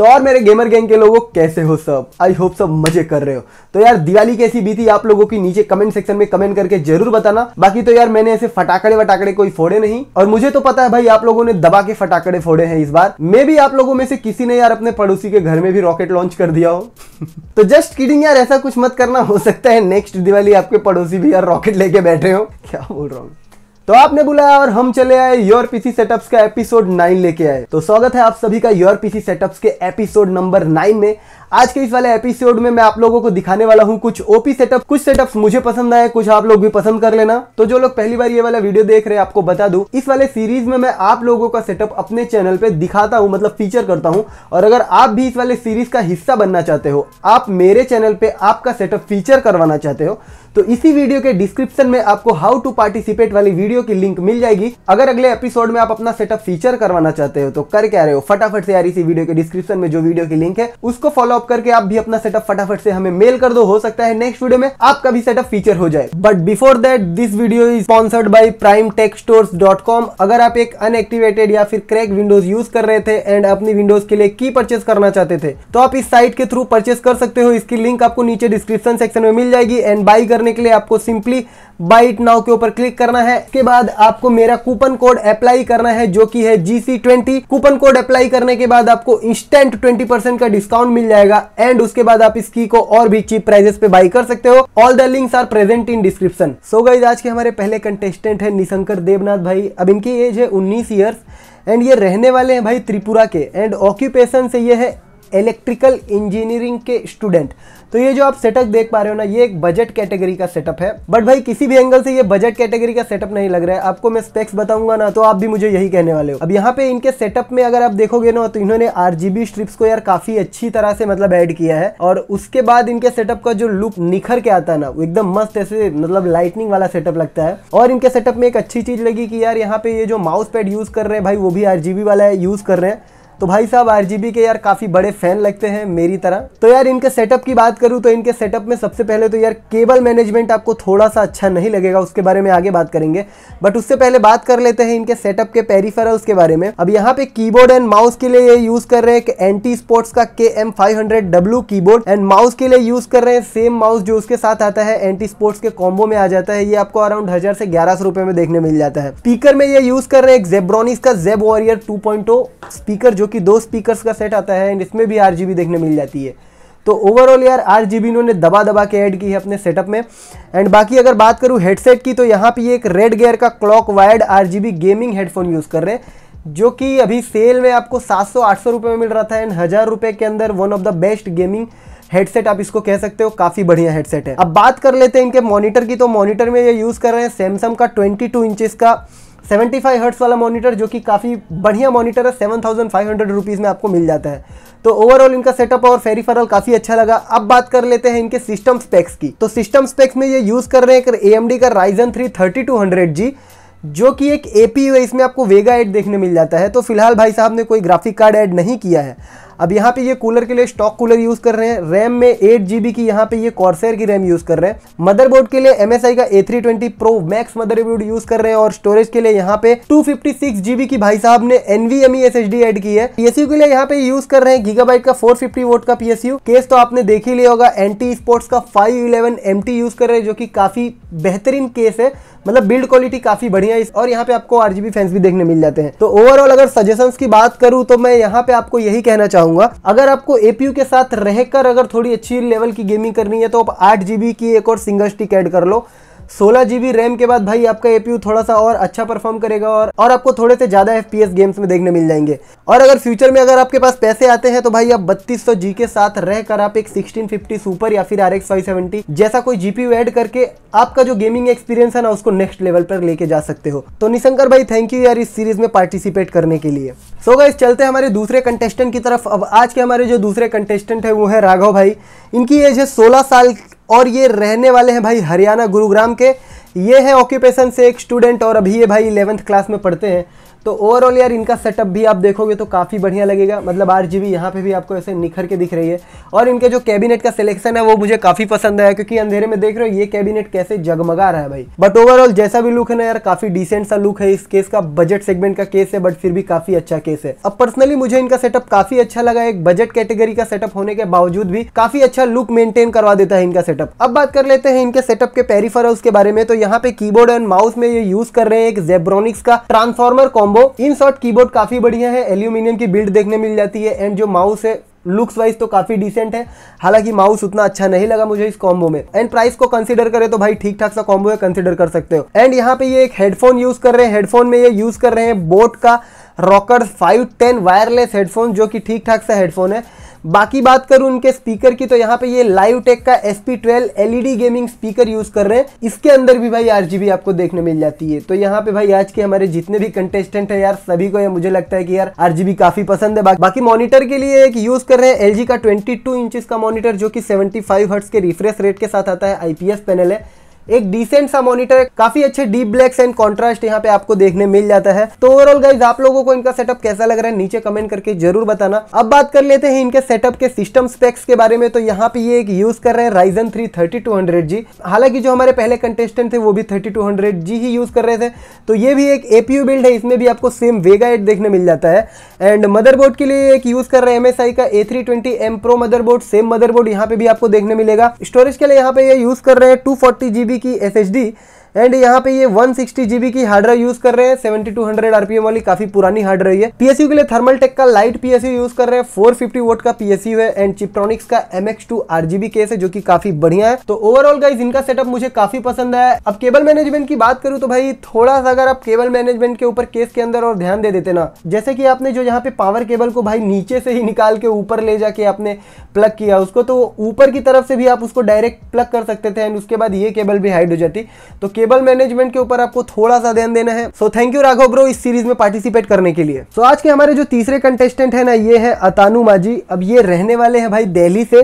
तो और मेरे गेमर गैंग के लोगों कैसे हो सब आई होप सब मजे कर रहे हो तो यार दिवाली कैसी बीती आप लोगों की नीचे कमेंट सेक्शन में कमेंट करके जरूर बताना बाकी तो यार मैंने ऐसे फटाकड़े वटाकड़े कोई फोड़े नहीं और मुझे तो पता है भाई आप लोगों ने दबा के फटाकड़े फोड़े हैं इस बार मे भी आप लोगों में से किसी ने यार अपने पड़ोसी के घर में भी रॉकेट लॉन्च कर दिया हो तो जस्ट किडिंग यार ऐसा कुछ मत करना हो सकता है नेक्स्ट दिवाली आपके पड़ोसी भी यार रॉकेट लेके बैठे हो क्या बोल रहा हूँ तो आपने बुलाया और हम चले आए योर पीसी सेटअप्स का एपिसोड नाइन लेके आए तो स्वागत है आप सभी का योर पीसी सेटअप्स के एपिसोड नंबर नाइन में आज के इस वाले एपिसोड में मैं आप लोगों को दिखाने वाला हूँ कुछ ओपी सेटअप कुछ सेटअप मुझे पसंद आए कुछ आप लोग भी पसंद कर लेना तो जो लोग पहली बार ये वाला वीडियो देख रहे हैं आपको बता दू इस वाले सीरीज में मैं आप लोगों का सेटअप अपने चैनल पे दिखाता हूँ मतलब फीचर करता हूँ और अगर आप भी इस वाले सीरीज का हिस्सा बनना चाहते हो आप मेरे चैनल पे आपका सेटअप फीचर करवाना चाहते हो तो इसी वीडियो के डिस्क्रिप्शन में आपको हाउ टू पार्टिसिपेट वाली वीडियो की लिंक मिल जाएगी अगर अगले एपिसोड में आप अपना सेटअप फीचर करवाना चाहते हो तो कर क्या रहे हो फटाफट से यार इसी वीडियो के डिस्क्रिप्शन में जो वीडियो की लिंक है उसको फॉलो ड्रॉप करके आप भी अपना सेटअप फटाफट से हमें मेल कर दो हो सकता है नेक्स्ट वीडियो में आपका भी सेटअप फीचर हो जाए but before that this video is sponsored by Prime अगर आप एक अनएक्टिवेटेड या फिर क्रैक विंडोज यूज कर रहे थे एंड अपनी विंडोज के लिए की परचेस करना चाहते थे तो आप इस साइट के थ्रू परचेस कर सकते हो इसकी लिंक आपको नीचे डिस्क्रिप्शन सेक्शन में मिल जाएगी एंड बाई करने के लिए आपको सिंपली बाइट नाउ के ऊपर क्लिक करना है के बाद आपको मेरा कूपन कोड अप्लाई करना है जो कि है GC twenty coupon code apply करने के बाद आपको इंस्टेंट ट्वेंटी परसेंट का डिस्काउंट मिल जाएगा जाएगा एंड उसके बाद आप इसकी को और भी चीप प्राइजेस पे बाई कर सकते हो all the links are present in description so guys आज के हमारे पहले कंटेस्टेंट है निशंकर देवनाथ भाई अब इनकी एज है उन्नीस ईयर्स एंड ये रहने वाले हैं भाई त्रिपुरा के एंड ऑक्यूपेशन से ये है इलेक्ट्रिकल इंजीनियरिंग के स्टूडेंट तो ये जो आप सेटअप देख पा रहे हो ना ये एक बजट कैटेगरी का सेटअप है बट भाई किसी भी एंगल से ये बजट कैटेगरी का सेटअप नहीं लग रहा है आपको मैं स्पेक्स बताऊंगा ना तो आप भी मुझे यही कहने वाले हो अब यहाँ पे इनके सेटअप में अगर आप देखोगे ना तो इन्होंने आरजीबी स्ट्रिप्स को यार काफी अच्छी तरह से मतलब एड किया है और उसके बाद इनके सेटअप का जो लुक निखर के आता है ना वो एकदम मस्त ऐसे मतलब लाइटनिंग वाला सेटअप लगता है और इनके सेटअप में एक अच्छी चीज लगी कि यार यहाँ पे ये जो माउस पैड यूज कर रहे हैं भाई वो भी आर वाला यूज कर रहे हैं तो भाई साहब आर के यार काफ़ी बड़े फैन लगते हैं मेरी तरह तो यार इनके सेटअप की बात करूं तो इनके सेटअप में सबसे पहले तो यार केबल मैनेजमेंट आपको थोड़ा सा अच्छा नहीं लगेगा उसके बारे में आगे बात करेंगे बट उससे पहले बात कर लेते हैं इनके सेटअप के पेरीफेरल्स के बारे में अब यहाँ पे कीबोर्ड एंड माउस के लिए ये यूज कर रहे हैं एंटी स्पोर्ट्स का K M five hundred keyboard and mouse के लिए यूज कर रहे हैं सेम माउस जो उसके साथ आता है एंटी स्पोर्ट्स के कॉम्बो में आ जाता है ये आपको अराउंड हजार से ग्यारह सौ रुपए में देखने मिल जाता है स्पीकर में ये यूज कर रहे हैं जेब्रोनिस का जेब वॉरियर टू स्पीकर जो कि दो स्पीकर्स का सेट आता है एंड इसमें भी आर देखने मिल जाती है तो ओवरऑल यार आर जी इन्होंने दबा दबा के ऐड की है अपने सेटअप में एंड बाकी अगर बात करूँ हेडसेट की तो यहाँ पे ये एक रेड गेयर का cloak wired R gaming headphone use कर रहे हैं जो कि अभी सेल में आपको 700-800 रुपए में मिल रहा था एंड हज़ार रुपये के अंदर one of the best gaming headset आप इसको कह सकते हो काफ़ी बढ़िया हेडसेट है अब बात कर लेते हैं इनके मॉनिटर की तो मॉनिटर में ये यूज़ कर रहे हैं सैमसंग का ट्वेंटी टू का सेवेंटी फाइव हर्ट्स वाला मॉनिटर जो कि काफ़ी बढ़िया मॉनिटर है seven thousand five hundred rupees में आपको मिल जाता है तो ओवरऑल इनका सेटअप और फेरी फरल काफ़ी अच्छा लगा अब बात कर लेते हैं इनके सिस्टम स्पेक्स की तो सिस्टम स्पेक्स में ये यूज़ कर रहे हैं ए एम डी का Ryzen three thirty two hundred G जो कि एक ए पी है इसमें आपको वेगा एड देखने मिल जाता है तो फिलहाल भाई साहब ने कोई ग्राफिक कार्ड ऐड नहीं किया है अब यहाँ पे ये कूलर के लिए स्टॉक कूलर यूज कर रहे हैं रैम में एट जीबी की यहाँ पे ये कॉर्सेयर की रैम यूज कर रहे हैं मदरबोर्ड के लिए एमएसआई का A three twenty pro max motherboard use कर रहे हैं और स्टोरेज के लिए यहाँ पे टू फिफ्टी सिक्स जीबी की भाई साहब ने NVMe S H D add की है पीएसयू के लिए यहाँ पे यूज कर रहे हैं गीगाबाइट का फोर फिफ्टी वोट का पीएसयू केस तो आपने देख ही लिया होगा एंटी स्पोर्ट्स का five eleven M T use कर रहे हैं जो की काफी बेहतरीन केस है मतलब बिल्ड क्वालिटी काफी बढ़िया है और यहाँ पे आपको आरजीबी फैंस भी देखने मिल जाते हैं तो ओवरऑल अगर सजेशंस की बात करूँ तो मैं यहाँ पे आपको यही कहना चाहूंगा अगर आपको एपीयू के साथ रहकर अगर थोड़ी अच्छी लेवल की गेमिंग करनी है तो आप आठ की एक और सिंगल स्टिक एड कर लो सोलह जीबी रैम के बाद भाई आपका एपीयू थोड़ा सा और अच्छा परफॉर्म करेगा और और आपको थोड़े से ज़्यादा एफ गेम्स में देखने मिल जाएंगे और अगर फ्यूचर में अगर आपके पास पैसे आते हैं तो भाई आप बत्तीस जी के साथ रहकर आप एक सिक्सटीन सुपर या फिर आर एक्स जैसा कोई जीपीयू एड करके आपका जो गेमिंग एक्सपीरियंस है ना उसको नेक्स्ट लेवल पर लेके जा सकते हो तो निशंकर भाई थैंक यू यार इस सीरीज में पार्टिसिपेट करने के लिए सो गाइस चलते हैं हमारे दूसरे कंटेस्टेंट की तरफ अब आज के हमारे जो दूसरे कंटेस्टेंट है वो है राघव भाई इनकी एज है सोलह साल और ये रहने वाले हैं भाई हरियाणा गुरुग्राम के ये हैं ऑक्यूपेशन से एक स्टूडेंट और अभी ये भाई इलेवंथ क्लास में पढ़ते हैं तो ओवरऑल यार इनका सेटअप भी आप देखोगे तो काफ़ी बढ़िया लगेगा मतलब आर जी बी यहाँ पर भी आपको ऐसे निखर के दिख रही है और इनके जो कैबिनेट का सिलेक्शन है वो मुझे काफ़ी पसंद आया क्योंकि अंधेरे में देख रहे हो ये कैबिनेट कैसे जगमगा रहा है भाई बट ओवरऑल जैसा भी लुक है ना यार काफ़ी डिसेंट सा लुक है इस केस का बजट सेगमेंट का केस है बट फिर भी काफ़ी अच्छा केस है अब पर्सनली मुझे इनका सेटअप काफ़ी अच्छा लगा एक बजट कैटेगरी का सेटअप होने के बावजूद भी काफ़ी अच्छा लुक मेंटेन करवा देता है इनका सेटअप अब बात कर लेते हैं इनके सेटअप के पेरीफर के बारे में तो यहाँ पे कीबोर्ड एंड माउस में ये यूज कर रहे हैं एक जेब्रोनिक्स का transformer combo combo in short keyboard काफी बढ़िया है एल्यूमिनियम की बिल्ड देखने मिल जाती है एंड जो माउस है लुक्स वाइज तो काफी डिसेंट है हालांकि माउस उतना अच्छा नहीं लगा मुझे इस कॉम्बो में एंड प्राइस को कंसीडर करें तो भाई ठीक ठाक सा कॉम्बो है कंसीडर कर सकते हो एंड यहाँ पे ये एक हेडफोन यूज कर रहे हैं हेडफोन में ये यूज कर रहे हैं बोट का रॉकर 510 वायरलेस हेडफोन जो कि ठीक ठाक सा हेडफोन है बाकी बात करूं उनके स्पीकर की तो यहाँ पे ये लाइव टेक का S P twelve LED gaming speaker use कर रहे हैं इसके अंदर भी भाई आरजीबी आपको देखने मिल जाती है तो यहाँ पे भाई आज के हमारे जितने भी कंटेस्टेंट है यार सभी को ये मुझे लगता है कि यार आरजीबी काफी पसंद है बाकी मॉनिटर के लिए एक यूज कर रहे हैं जी का ट्वेंटी टू इंच का मॉनिटर जो कि सेवेंटी फाइव हर्ट्स के रिफ्रेश रेट के साथ आता है आईपीएस पैनल है एक डिसेंट सा मॉनिटर काफी अच्छे डीप ब्लैक्स एंड कॉन्ट्रास्ट यहाँ पे आपको देखने मिल जाता है तो ओवरऑल गाइज आप लोगों को इनका सेटअप कैसा लग रहा है नीचे कमेंट करके जरूर बताना अब बात कर लेते हैं इनके सेटअप के सिस्टम स्पेक्स के बारे में तो यहाँ पे ये एक यूज कर रहे हैं Ryzen three thirty two hundred G हालांकि जो हमारे पहले कंटेस्टेंट थे वो भी थर्टी टू हंड्रेड जी ही यूज कर रहे थे तो ये भी एक एपीयू बिल्ड है इसमें भी आपको सेम वेगा एट देखने मिल जाता है एंड मदरबोर्ड के लिए एक यूज कर रहे हैं एमएसआई का A three twenty M pro motherboard same motherboard यहाँ पे भी आपको देखने मिलेगा स्टोरेज के लिए यहाँ पे ये यूज कर रहे हैं टू फोर्टी जीबी की एस एंड यहाँ पे ये 160 जीबी की हार्ड ड्राइव यूज कर रहे हैं 7200 आरपीएम वाली काफी पुरानी हार्ड ड्राइव है पीएसयू के लिए थर्मल टेक का लाइट पीएसयू यूज कर रहे हैं 450 वोट का पीएसयू है एंड चिप्ट्रॉनिक्स का M X two RGB case है जो कि काफी बढ़िया है तो ओवरऑल गाइज इनका सेटअप मुझे काफी पसंद है अब केबल मैनेजमेंट की बात करूँ तो भाई थोड़ा सा अगर आप केबल मैनेजमेंट के ऊपर केस के अंदर और ध्यान दे देते ना जैसे कि आपने जो यहाँ पे पावर केबल को भाई नीचे से ही निकाल के ऊपर ले जाके आपने प्लग किया उसको तो ऊपर की तरफ से भी आप उसको डायरेक्ट प्लग कर सकते थे एंड उसके बाद ये केबल भी हाइड हो जाती तो केबल मैनेजमेंट के ऊपर आपको थोड़ा सा ध्यान देना है so thank you Raghav bro इस सीरीज में पार्टिसिपेट करने के लिए सो so, आज के हमारे जो तीसरे कंटेस्टेंट है ना ये है अतानु माजी अब ये रहने वाले हैं भाई दिल्ली से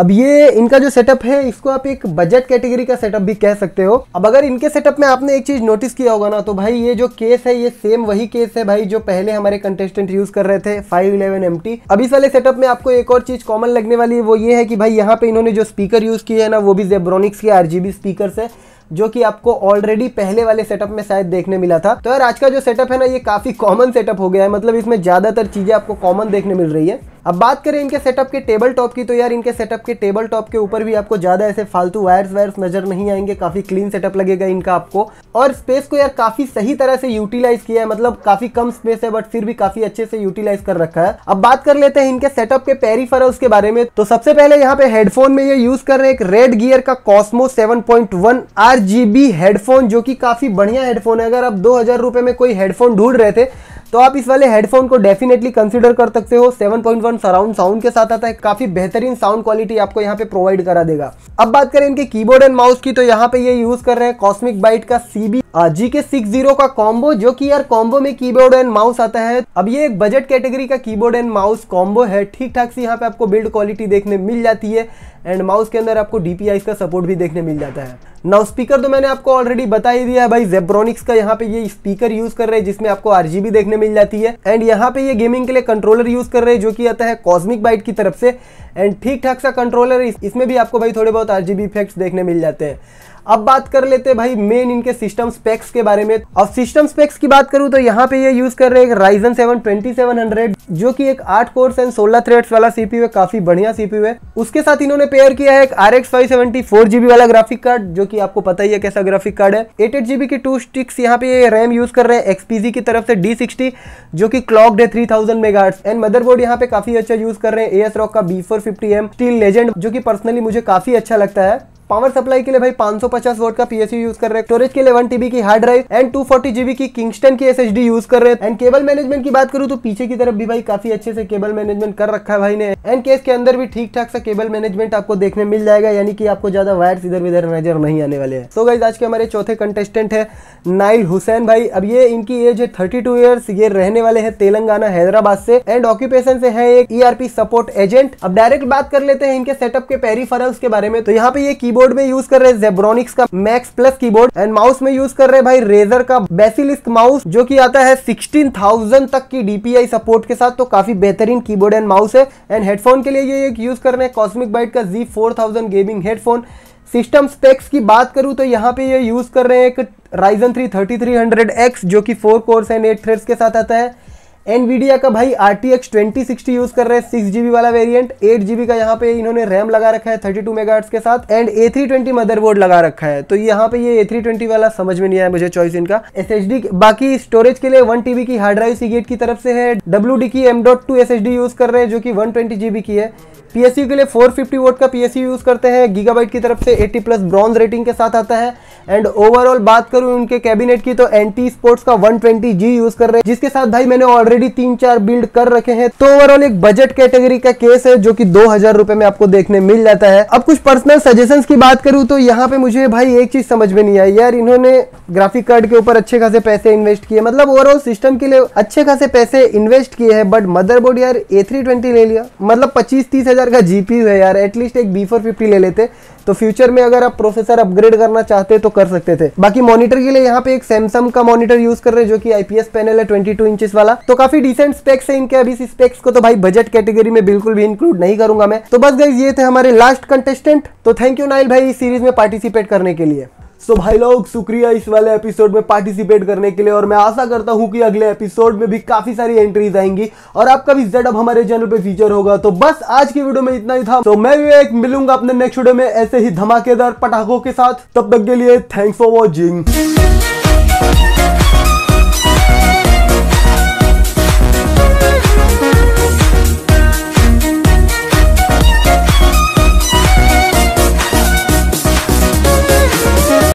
अब ये इनका जो सेटअप है इसको आप एक बजट कैटेगरी का सेटअप भी कह सकते हो अब अगर इनके सेटअप में आपने एक चीज नोटिस किया होगा ना तो भाई ये जो केस है ये सेम वही केस है भाई जो पहले हमारे कंटेस्टेंट यूज कर रहे थे फाइव इलेवन एम टी अब इस वाले सेटअप में आपको एक और चीज कॉमन लगने वाली है वो ये है कि भाई यहाँ पे इन्होंने जो स्पीकर यूज किया है ना वो भी जेब्रोनिक्स के आर स्पीकर है जो कि आपको ऑलरेडी पहले वाले सेटअप में शायद देखने मिला था तो यार आज का जो सेटअप है ना ये काफ़ी कॉमन सेटअप हो गया है मतलब इसमें ज़्यादातर चीज़ें आपको कॉमन देखने मिल रही है अब बात करें इनके सेटअप के टेबल टॉप की तो यार इनके सेटअप के टेबल टॉप के ऊपर भी आपको ज़्यादा ऐसे फालतू वायर्स वायर्स नजर नहीं आएंगे काफ़ी क्लीन सेटअप लगेगा इनका आपको और स्पेस को यार काफ़ी सही तरह से यूटिलाइज किया है मतलब काफ़ी कम स्पेस है बट फिर भी काफ़ी अच्छे से यूटिलाइज कर रखा है अब बात कर लेते हैं इनके सेटअप के पेरीफरल्स के बारे में तो सबसे पहले यहाँ पे हेडफोन में ये यूज़ कर रहे हैं एक रेड गियर का कॉस्मो जी बी हेडफोन जो की काफ़ी बढ़िया हेडफोन है अगर आप दो हज़ार रुपये में कोई हेडफोन ढूंढ रहे थे तो आप इस वाले हेडफोन को डेफिनेटली कंसिडर कर सकते हो 7.1 सराउंड साउंड के साथ आता है काफी बेहतरीन साउंड क्वालिटी आपको यहाँ पे प्रोवाइड करा देगा अब बात करें इनके कीबोर्ड एंड माउस की तो यहाँ पे ये यूज कर रहे हैं कॉस्मिक बाइट का CB G K six zero का कॉम्बो जो कि यार कॉम्बो में कीबोर्ड एंड माउस आता है अब ये एक बजट कैटेगरी का कीबोर्ड एंड माउस कॉम्बो है ठीक ठाक से यहाँ पे आपको बिल्ड क्वालिटी देखने मिल जाती है एंड माउस के अंदर आपको डीपीआई का सपोर्ट भी देखने मिल जाता है नाउ स्पीकर तो मैंने आपको ऑलरेडी बता ही दिया है भाई जेब्रोनिक्स का यहाँ पे ये स्पीकर यूज कर रहे हैं जिसमें आपको आरजीबी देखने मिल जाती है एंड यहाँ पे ये गेमिंग के लिए कंट्रोलर यूज कर रहे हैं जो कि आता है कॉस्मिक बाइट की तरफ से एंड ठीक ठाक सा कंट्रोलर इसमें भी आपको भाई थोड़े बहुत आर इफेक्ट्स देखने मिल जाते हैं अब बात कर लेते हैं भाई मेन इनके सिस्टम स्पेक्स के बारे में और सिस्टम स्पेक्स की बात करूं तो यहाँ पे ये यूज कर रहे हैं Ryzen seven twenty seven hundred जो कि एक आठ कोर्स एंड सोलह थ्रेड्स वाला सीपी है काफी बढ़िया सीपी है उसके साथ इन्होंने पेयर किया है एक R X five seventy four GB वाला ग्राफिक कार्ड जो की आपको पता ही है कैसा ग्राफिक कार्ड है एट एट जीबी की टू स्टिक्स यहाँ पे रैम यूज कर रहे हैं एक्सपीजी की तरफ से डी सिक्सटी जो की क्लॉकड है three thousand mega and motherboard यहाँ पे काफी अच्छा यूज कर रहे हैं ए एस रॉक का B four fifty M Steel Legend जो की पर्सनली मुझे काफी अच्छा लगता है पावर सप्लाई के लिए भाई 550 वोट का पीएसयू यूज कर रहे हैं स्टोरेज के लिए वन टीबी की hard drive and two forty GB की किंगस्टन की एसएसडी यूज कर रहे हैं एंड केबल मैनेजमेंट की बात करूं तो पीछे की तरफ भी भाई काफी अच्छे से केबल मैनेजमेंट कर रखा है भाई ने एंड केस के अंदर भी ठीक ठाक सा केबल मैनेजमेंट आपको देखने मिल जाएगा यानी कि आपको ज्यादा वायरस इधर उधर नजर नहीं आने वाले हैं तो गाइज आज के हमारे चौथे कंटेस्टेंट है नाइल हुसैन भाई अब ये इनकी एज है थर्टी टू ईयर्स ये रहने वाले हैं तेलंगाना हैदराबाद से एंड ऑक्यूपेशन से है एक ईआरपी सपोर्ट एजेंट अब डायरेक्ट बात कर लेते हैं इनके सेटअप के पेरीफरल्स के बारे में तो यहाँ पे ये की कीबोर्ड में यूज कर रहे हैं जेब्रोनिक्स का Max Plus keyboard and mouse में यूज कर रहे भाई रेजर का बेसिलिस्क माउस जो कि आता है 16,000 तक की डीपीआई सपोर्ट के साथ तो काफी बेहतरीन कीबोर्ड एंड माउस है एंड हेडफोन के लिए ये एक यूज कर रहे हैं कॉस्मिक बाइट का G four gaming headphone system specs की बात करूं तो यहाँ पे ये यूज कर रहे हैं एक Ryzen three thirty three hundred X जो कि four cores and eight threads के साथ आता है एनवीडिया का भाई R T X twenty sixty use कर रहे हैं सिक्स जीबी वाला वेरिएंट एट जीबी का यहाँ पे इन्होंने रैम लगा रखा है थर्टी टू मेगा के साथ and A three twenty motherboard लगा रखा है तो यहाँ पे ये ए थ्री ट्वेंटी वाला समझ में नहीं आया मुझे चॉइस इनका एस एच डी बाकी स्टोरेज के लिए वन टीबी की हार्ड ड्राइव सीगेट की तरफ से है डब्ल्यू डी की M dot two S H D use कर रहे हैं जो की वन ट्वेंटी जीबी की है पीएसयू के लिए 450 वोट का पीएसयू यूज़ करते हैं गीगाबाइट की तरफ से 80 प्लस ब्रॉन्ज रेटिंग के साथ आता है एंड ओवरऑल बात करूं उनके कैबिनेट की तो एंटी स्पोर्ट्स का 120 जी यूज़ कर रहे हैं जिसके साथ भाई मैंने ऑलरेडी ऑलरेडी तीन चार बिल्ड कर रखे हैं तो ओवरऑल एक बजट कैटेगरी का केस है जो कि दो हजार रुपए में आपको देखने मिल जाता है अब कुछ पर्सनल सजेशन की बात करूं तो यहाँ पे मुझे भाई एक चीज समझ में नहीं आई यार इन्होंने ग्राफिक कार्ड के ऊपर अच्छे खासे पैसे इन्वेस्ट किए मतलब ओवरऑल सिस्टम के लिए अच्छे खासे पैसे इन्वेस्ट किए हैं बट मदरबोर्ड यार ए ले लिया मतलब पच्चीस तीस हजार का जीपी है यार एटलीस्ट एक बी फोर फिफ्टी ले लेते तो फ्यूचर में अगर आप प्रोसेसर अपग्रेड करना चाहते तो कर सकते थे बाकी मॉनिटर के लिए यहाँ पे एक सैमसंग का मॉनिटर यूज कर रहे हैं जो कि आईपीएस पैनल है ट्वेंटी टू वाला तो काफी डिसेंट स्पेक्स है इनके अभी स्पेक्स को तो भाई बजट कैटेगरी में बिल्कुल भी इंक्लूड नहीं करूंगा मैं तो बस गई ये थे हमारे लास्ट कंटेस्टेंट तो थैंक यू नाइल भाई इस सीरीज में पार्टिसिपेट करने के लिए सो so भाई लोग शुक्रिया इस वाले एपिसोड में पार्टिसिपेट करने के लिए और मैं आशा करता हूँ कि अगले एपिसोड में भी काफी सारी एंट्रीज आएंगी और आपका भी जेड अब हमारे चैनल पे फीचर होगा तो बस आज की वीडियो में इतना ही था तो so मैं एक मिलूंगा अपने नेक्स्ट वीडियो में ऐसे ही धमाकेदार पटाखों के साथ तब तक के लिए थैंक्स फॉर वॉचिंग